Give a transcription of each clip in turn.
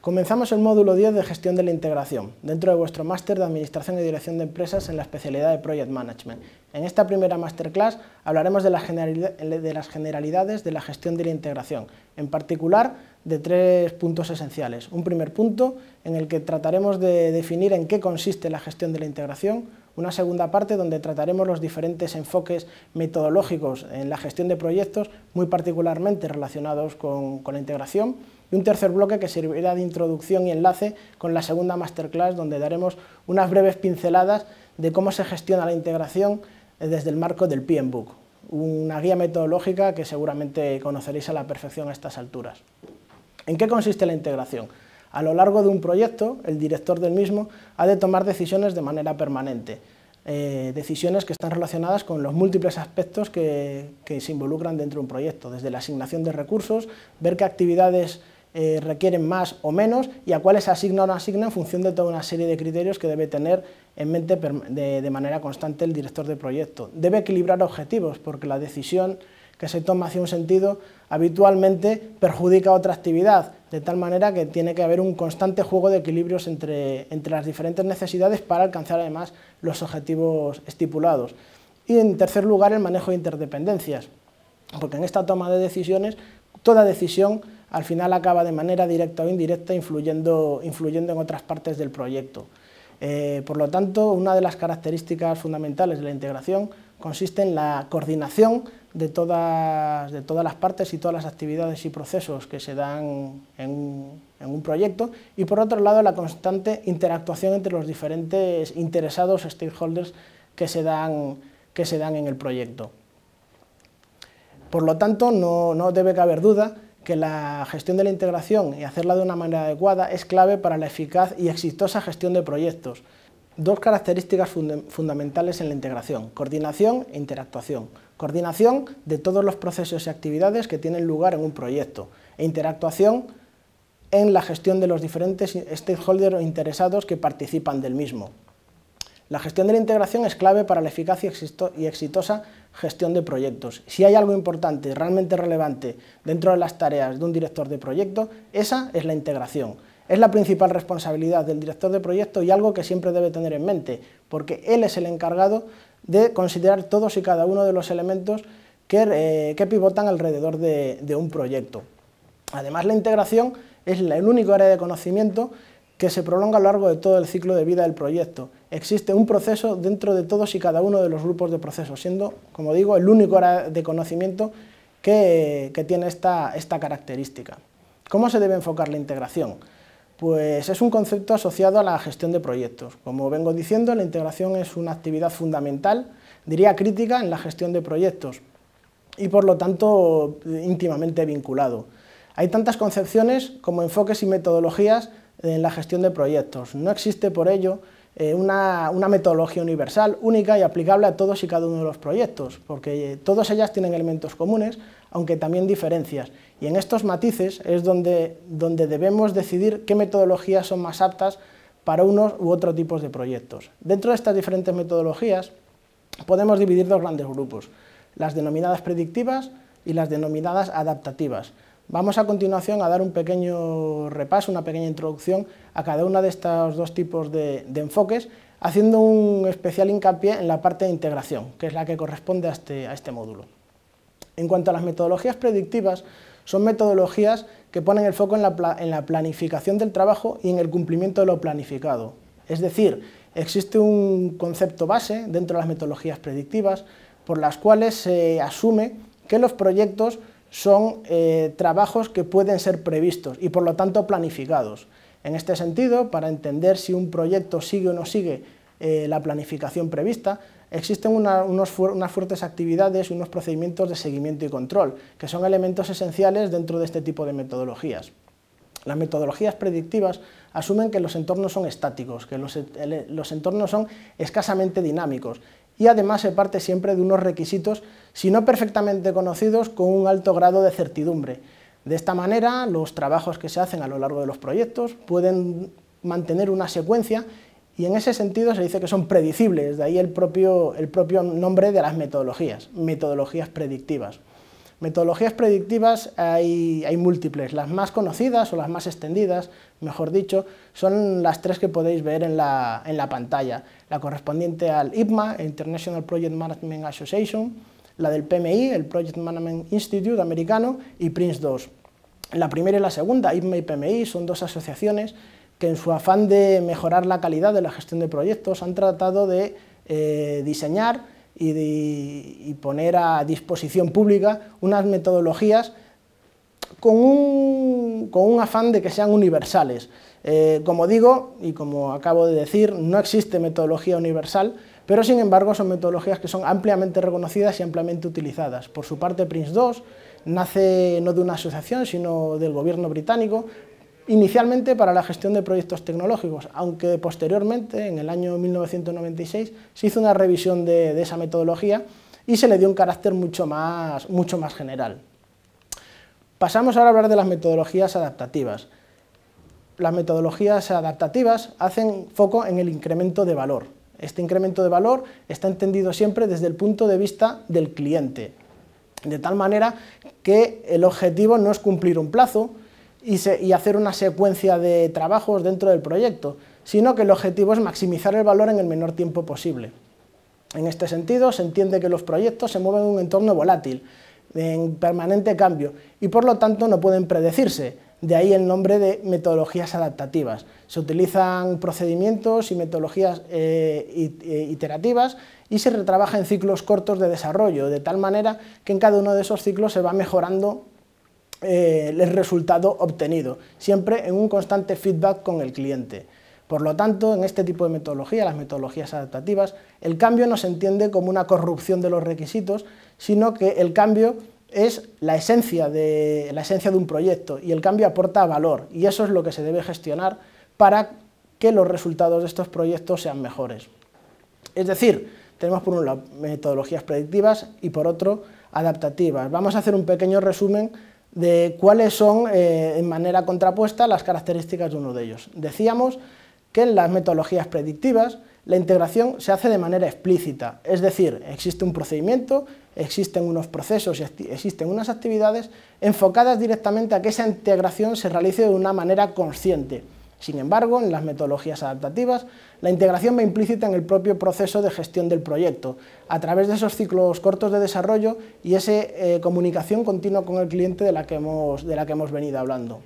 Comenzamos el módulo 10 de gestión de la integración, dentro de vuestro máster de Administración y Dirección de Empresas en la especialidad de Project Management. En esta primera masterclass hablaremos de las, generalidades de la gestión de la integración, en particular de tres puntos esenciales. Un primer punto en el que trataremos de definir en qué consiste la gestión de la integración, una segunda parte donde trataremos los diferentes enfoques metodológicos en la gestión de proyectos, muy particularmente relacionados con, con la integración, y un tercer bloque que servirá de introducción y enlace con la segunda masterclass donde daremos unas breves pinceladas de cómo se gestiona la integración eh, desde el marco del PMBOK, una guía metodológica que seguramente conoceréis a la perfección a estas alturas. ¿En qué consiste la integración? A lo largo de un proyecto, el director del mismo ha de tomar decisiones de manera permanente, eh, decisiones que están relacionadas con los múltiples aspectos que, que se involucran dentro de un proyecto, desde la asignación de recursos, ver qué actividades eh, requieren más o menos y a cuáles asigna o no asigna en función de toda una serie de criterios que debe tener en mente de, manera constante el director de proyecto. Debe equilibrar objetivos porque la decisión que se toma hacia un sentido habitualmente perjudica otra actividad, de tal manera que tiene que haber un constante juego de equilibrios entre las diferentes necesidades para alcanzar además los objetivos estipulados. Y en tercer lugar, el manejo de interdependencias, porque en esta toma de decisiones, toda decisión al final acaba de manera directa o indirecta influyendo, en otras partes del proyecto. Eh, por lo tanto, una de las características fundamentales de la integración consiste en la coordinación de todas, las partes y todas las actividades y procesos que se dan en, un proyecto y por otro lado la constante interactuación entre los diferentes interesados stakeholders que se dan, en el proyecto. Por lo tanto, no, no debe caber duda que la gestión de la integración y hacerla de una manera adecuada es clave para la eficaz y exitosa gestión de proyectos. Dos características fundamentales en la integración, coordinación e interactuación. Coordinación de todos los procesos y actividades que tienen lugar en un proyecto e interactuación en la gestión de los diferentes stakeholders o interesados que participan del mismo. La gestión de la integración es clave para la eficaz y exitosa gestión de proyectos. Si hay algo importante, realmente relevante dentro de las tareas de un director de proyecto, esa es la integración. Es la principal responsabilidad del director de proyecto y algo que siempre debe tener en mente, porque él es el encargado de considerar todos y cada uno de los elementos que, eh, pivotan alrededor de un proyecto. Además, la integración es el único área de conocimiento que se prolonga a lo largo de todo el ciclo de vida del proyecto. Existe un proceso dentro de todos y cada uno de los grupos de procesos, siendo, como digo, el único área de conocimiento que, tiene esta, esta característica. ¿Cómo se debe enfocar la integración? Pues es un concepto asociado a la gestión de proyectos. Como vengo diciendo, la integración es una actividad fundamental, diría crítica, en la gestión de proyectos y por lo tanto íntimamente vinculado. Hay tantas concepciones como enfoques y metodologías en la gestión de proyectos. No existe por ello eh, una, metodología universal, única y aplicable a todos y cada uno de los proyectos, porque eh, todas ellas tienen elementos comunes, aunque también diferencias. Y en estos matices es donde, debemos decidir qué metodologías son más aptas para unos u otros tipos de proyectos. Dentro de estas diferentes metodologías podemos dividir dos grandes grupos, las denominadas predictivas y las denominadas adaptativas. Vamos a continuación a dar un pequeño repaso, una pequeña introducción a cada uno de estos dos tipos de, enfoques, haciendo un especial hincapié en la parte de integración, que es la que corresponde a este, este módulo. En cuanto a las metodologías predictivas, son metodologías que ponen el foco en la planificación del trabajo y en el cumplimiento de lo planificado. Es decir, existe un concepto base dentro de las metodologías predictivas por las cuales se asume que los proyectos son eh, trabajos que pueden ser previstos y por lo tanto planificados. En este sentido, para entender si un proyecto sigue o no sigue eh, la planificación prevista, existen unas fuertes actividades y unos procedimientos de seguimiento y control, que son elementos esenciales dentro de este tipo de metodologías. Las metodologías predictivas asumen que los entornos son estáticos, que los eh, entornos son escasamente dinámicos y además se parte siempre de unos requisitos, si no perfectamente conocidos, con un alto grado de certidumbre. De esta manera, los trabajos que se hacen a lo largo de los proyectos pueden mantener una secuencia y en ese sentido se dice que son predicibles, de ahí el propio, el propio nombre de las metodologías, metodologías predictivas. Metodologías predictivas hay, múltiples, las más conocidas o las más extendidas, mejor dicho, son las tres que podéis ver en la, pantalla, la correspondiente al IPMA, International Project Management Association, la del PMI, el Project Management Institute americano, y PRINCE2. La primera y la segunda, IPMA y PMI, son dos asociaciones que en su afán de mejorar la calidad de la gestión de proyectos han tratado de eh, diseñar y, poner a disposición pública unas metodologías con un, afán de que sean universales. Eh, como digo y como acabo de decir, no existe metodología universal, pero sin embargo son metodologías que son ampliamente reconocidas y ampliamente utilizadas. Por su parte, PRINCE2 nace no de una asociación, sino del gobierno británico, inicialmente para la gestión de proyectos tecnológicos, aunque posteriormente, en el año 1996, se hizo una revisión de, esa metodología y se le dio un carácter mucho mucho más general. Pasamos ahora a hablar de las metodologías adaptativas. Las metodologías adaptativas hacen foco en el incremento de valor. Este incremento de valor está entendido siempre desde el punto de vista del cliente, de tal manera que el objetivo no es cumplir un plazo, y, hacer una secuencia de trabajos dentro del proyecto, sino que el objetivo es maximizar el valor en el menor tiempo posible. En este sentido, se entiende que los proyectos se mueven en un entorno volátil, en permanente cambio, y por lo tanto no pueden predecirse, de ahí el nombre de metodologías adaptativas. Se utilizan procedimientos y metodologías eh, eh, iterativas y se retrabaja en ciclos cortos de desarrollo, de tal manera que en cada uno de esos ciclos se va mejorando eh, el resultado obtenido, siempre en un constante feedback con el cliente. Por lo tanto, en este tipo de metodología, las metodologías adaptativas, el cambio no se entiende como una corrupción de los requisitos, sino que el cambio es la esencia de, la esencia de un proyecto y el cambio aporta valor y eso es lo que se debe gestionar para que los resultados de estos proyectos sean mejores. Es decir, tenemos por un lado metodologías predictivas y por otro adaptativas. Vamos a hacer un pequeño resumen de cuáles son, eh, en manera contrapuesta, las características de uno de ellos. Decíamos que en las metodologías predictivas la integración se hace de manera explícita, es decir, existe un procedimiento, existen unos procesos y existen unas actividades enfocadas directamente a que esa integración se realice de una manera consciente, sin embargo, en las metodologías adaptativas, la integración va implícita en el propio proceso de gestión del proyecto, a través de esos ciclos cortos de desarrollo y esa eh, comunicación continua con el cliente de la que hemos venido hablando.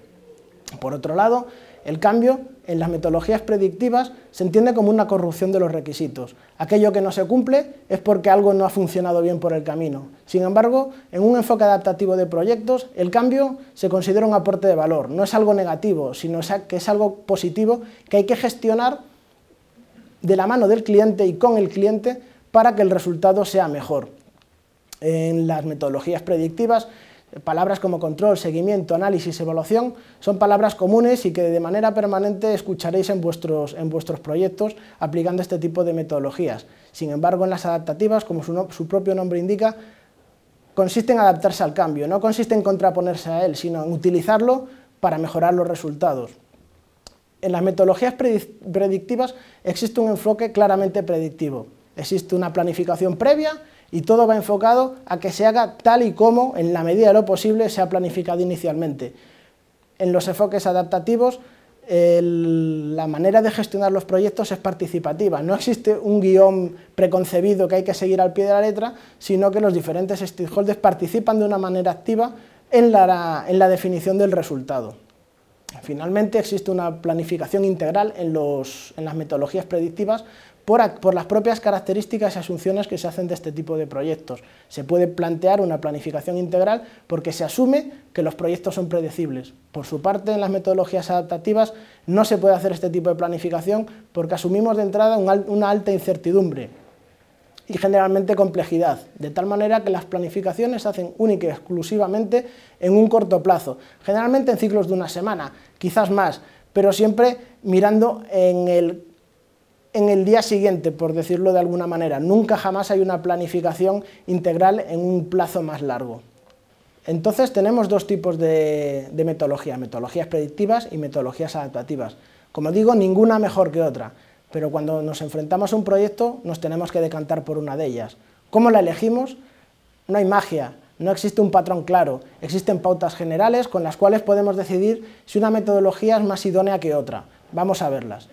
Por otro lado, el cambio en las metodologías predictivas se entiende como una corrupción de los requisitos. Aquello que no se cumple es porque algo no ha funcionado bien por el camino. Sin embargo, en un enfoque adaptativo de proyectos, el cambio se considera un aporte de valor. No es algo negativo, sino que es algo positivo que hay que gestionar de la mano del cliente y con el cliente para que el resultado sea mejor. En las metodologías predictivas Palabras como control, seguimiento, análisis, evaluación son palabras comunes y que de manera permanente escucharéis en vuestros, proyectos aplicando este tipo de metodologías. Sin embargo, en las adaptativas, como su, su propio nombre indica, consiste en adaptarse al cambio, no consiste en contraponerse a él, sino en utilizarlo para mejorar los resultados. En las metodologías predictivas existe un enfoque claramente predictivo. Existe una planificación previa y todo va enfocado a que se haga tal y como, en la medida de lo posible, se ha planificado inicialmente. En los enfoques adaptativos, la manera de gestionar los proyectos es participativa. No existe un guión preconcebido que hay que seguir al pie de la letra, sino que los diferentes stakeholders participan de una manera activa en la, definición del resultado. Finalmente, existe una planificación integral en las metodologías predictivas por, las propias características y asunciones que se hacen de este tipo de proyectos. Se puede plantear una planificación integral porque se asume que los proyectos son predecibles. Por su parte, en las metodologías adaptativas no se puede hacer este tipo de planificación porque asumimos de entrada una alta incertidumbre y generalmente complejidad, de tal manera que las planificaciones se hacen única y exclusivamente en un corto plazo, generalmente en ciclos de una semana, quizás más, pero siempre mirando en el en el día siguiente, por decirlo de alguna manera. Nunca jamás hay una planificación integral en un plazo más largo. Entonces tenemos dos tipos de, metodologías, metodologías predictivas y metodologías adaptativas. Como digo, ninguna mejor que otra, pero cuando nos enfrentamos a un proyecto nos tenemos que decantar por una de ellas. ¿Cómo la elegimos? No hay magia, no existe un patrón claro, existen pautas generales con las cuales podemos decidir si una metodología es más idónea que otra. Vamos a verlas.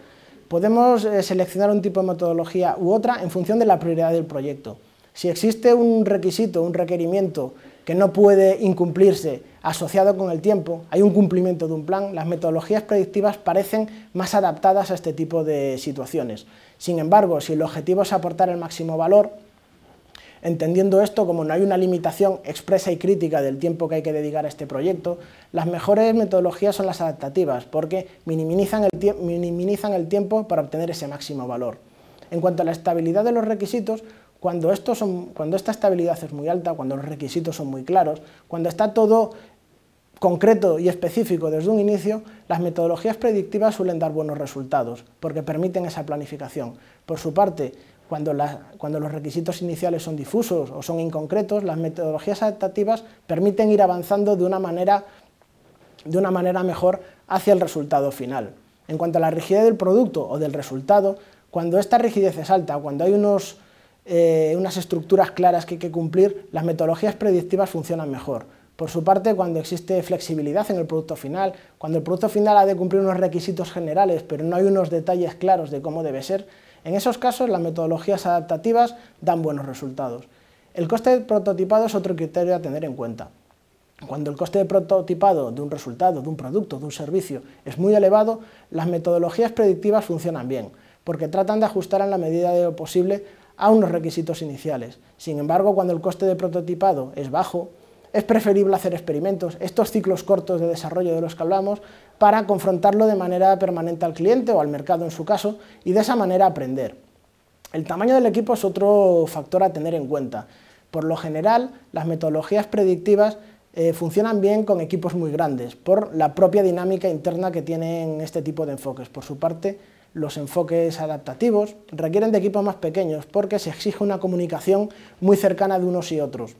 Podemos eh, seleccionar un tipo de metodología u otra en función de la prioridad del proyecto. Si existe un requisito, un requerimiento que no puede incumplirse asociado con el tiempo, hay un cumplimiento de un plan, las metodologías predictivas parecen más adaptadas a este tipo de situaciones. Sin embargo, si el objetivo es aportar el máximo valor, entendiendo esto como no hay una limitación expresa y crítica del tiempo que hay que dedicar a este proyecto, las mejores metodologías son las adaptativas, porque minimizan el, tiempo para obtener ese máximo valor. En cuanto a la estabilidad de los requisitos, cuando, cuando esta estabilidad es muy alta, cuando los requisitos son muy claros, cuando está todo concreto y específico desde un inicio, las metodologías predictivas suelen dar buenos resultados, porque permiten esa planificación. Por su parte, cuando, los requisitos iniciales son difusos o son inconcretos, las metodologías adaptativas permiten ir avanzando de una manera, de una manera mejor hacia el resultado final. En cuanto a la rigidez del producto o del resultado, cuando esta rigidez es alta, cuando hay eh, unas estructuras claras que hay que cumplir, las metodologías predictivas funcionan mejor. Por su parte, cuando existe flexibilidad en el producto final, cuando el producto final ha de cumplir unos requisitos generales, pero no hay unos detalles claros de cómo debe ser, en esos casos, las metodologías adaptativas dan buenos resultados. El coste de prototipado es otro criterio a tener en cuenta. Cuando el coste de prototipado de un resultado, de un producto, de un servicio es muy elevado, las metodologías predictivas funcionan bien, porque tratan de ajustar en la medida de lo posible a unos requisitos iniciales. Sin embargo, cuando el coste de prototipado es bajo, es preferible hacer experimentos. Estos ciclos cortos de desarrollo de los que hablamos para confrontarlo de manera permanente al cliente o al mercado en su caso y de esa manera aprender. El tamaño del equipo es otro factor a tener en cuenta. Por lo general, las metodologías predictivas eh, funcionan bien con equipos muy grandes por la propia dinámica interna que tienen este tipo de enfoques. Por su parte, los enfoques adaptativos requieren de equipos más pequeños porque se exige una comunicación muy cercana de unos y otros.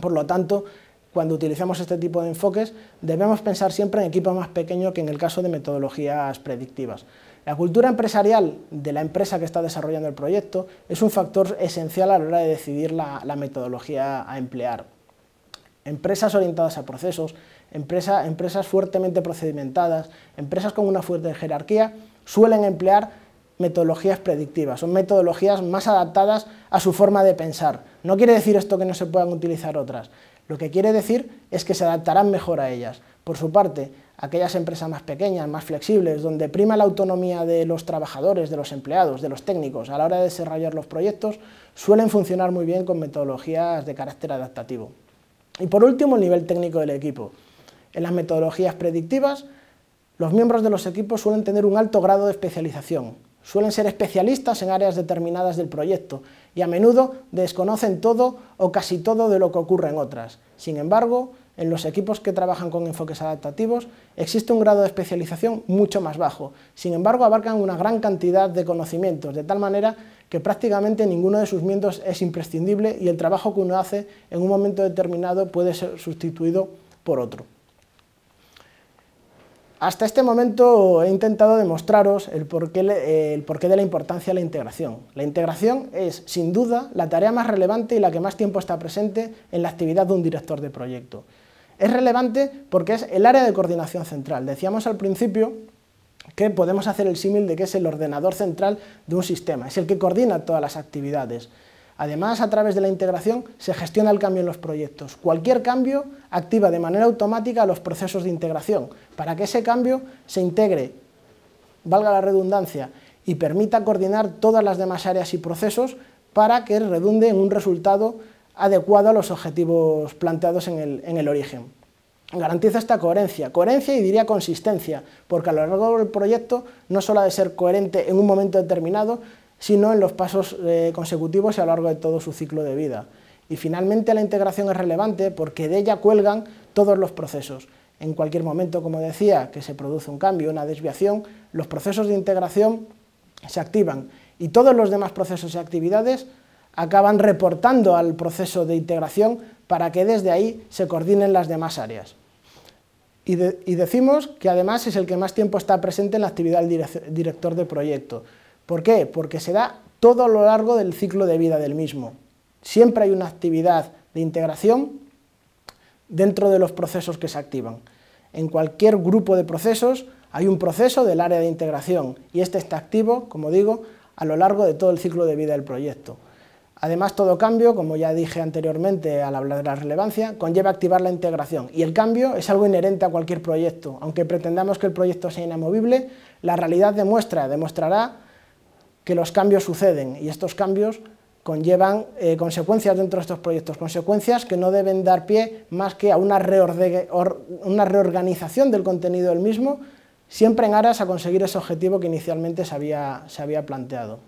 Por lo tanto, cuando utilizamos este tipo de enfoques, debemos pensar siempre en equipos más pequeños que en el caso de metodologías predictivas. La cultura empresarial de la empresa que está desarrollando el proyecto es un factor esencial a la hora de decidir la, metodología a emplear. Empresas orientadas a procesos, empresas fuertemente procedimentadas, empresas con una fuerte jerarquía, suelen emplear metodologías predictivas, son metodologías más adaptadas a su forma de pensar. No quiere decir esto que no se puedan utilizar otras, lo que quiere decir es que se adaptarán mejor a ellas. Por su parte, aquellas empresas más pequeñas, más flexibles, donde prima la autonomía de los trabajadores, de los empleados, de los técnicos a la hora de desarrollar los proyectos, suelen funcionar muy bien con metodologías de carácter adaptativo. Y por último, el nivel técnico del equipo. En las metodologías predictivas, los miembros de los equipos suelen tener un alto grado de especialización, Suelen ser especialistas en áreas determinadas del proyecto y a menudo desconocen todo o casi todo de lo que ocurre en otras. Sin embargo, en los equipos que trabajan con enfoques adaptativos existe un grado de especialización mucho más bajo. Sin embargo, abarcan una gran cantidad de conocimientos, de tal manera que prácticamente ninguno de sus miembros es imprescindible y el trabajo que uno hace en un momento determinado puede ser sustituido por otro. Hasta este momento he intentado demostraros el porqué, de la importancia de la integración. La integración es, sin duda, la tarea más relevante y la que más tiempo está presente en la actividad de un director de proyecto. Es relevante porque es el área de coordinación central. Decíamos al principio que podemos hacer el símil de que es el ordenador central de un sistema, es el que coordina todas las actividades. Además, a través de la integración se gestiona el cambio en los proyectos. Cualquier cambio activa de manera automática los procesos de integración para que ese cambio se integre, valga la redundancia, y permita coordinar todas las demás áreas y procesos para que redunde en un resultado adecuado a los objetivos planteados en el, origen. Garantiza esta coherencia, coherencia y diría consistencia, porque a lo largo del proyecto no solo ha de ser coherente en un momento determinado, sino en los pasos eh, consecutivos y a lo largo de todo su ciclo de vida. Y finalmente la integración es relevante porque de ella cuelgan todos los procesos. En cualquier momento, como decía, que se produce un cambio, una desviación, los procesos de integración se activan y todos los demás procesos y actividades acaban reportando al proceso de integración para que desde ahí se coordinen las demás áreas. Y, y decimos que además es el que más tiempo está presente en la actividad del director de proyecto, ¿Por qué? Porque se da todo a lo largo del ciclo de vida del mismo. Siempre hay una actividad de integración dentro de los procesos que se activan. En cualquier grupo de procesos hay un proceso del área de integración y este está activo, como digo, a lo largo de todo el ciclo de vida del proyecto. Además, todo cambio, como ya dije anteriormente al hablar de la relevancia, conlleva activar la integración. Y el cambio es algo inherente a cualquier proyecto. Aunque pretendamos que el proyecto sea inamovible, la realidad demuestra, demostrará que los cambios suceden y estos cambios conllevan eh, consecuencias dentro de estos proyectos, consecuencias que no deben dar pie más que a una, reorganización del contenido del mismo, siempre en aras a conseguir ese objetivo que inicialmente se había, planteado.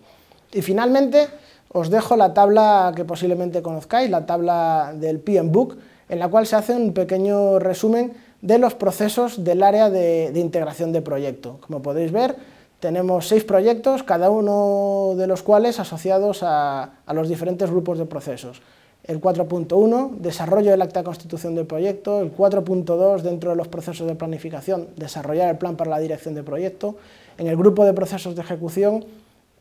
Y finalmente, os dejo la tabla que posiblemente conozcáis, la tabla del PM Book, en la cual se hace un pequeño resumen de los procesos del área de integración de proyecto. Como podéis ver, tenemos seis proyectos, cada uno de los cuales asociados a, los diferentes grupos de procesos. El 4.1, desarrollo del acta de constitución del proyecto. El 4.2, dentro de los procesos de planificación, desarrollar el plan para la dirección de proyecto. En el grupo de procesos de ejecución,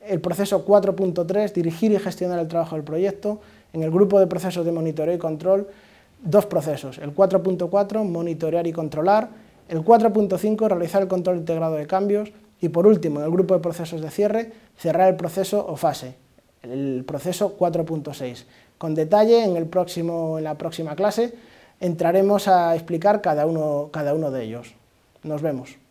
el proceso 4.3, dirigir y gestionar el trabajo del proyecto. En el grupo de procesos de monitoreo y control, dos procesos. El 4.4, monitorear y controlar. El 4.5, realizar el control integrado de cambios y por último, en el grupo de procesos de cierre, cerrar el proceso o fase, el proceso 4.6. Con detalle, en, el próximo, en la próxima clase entraremos a explicar cada uno, cada uno de ellos. Nos vemos.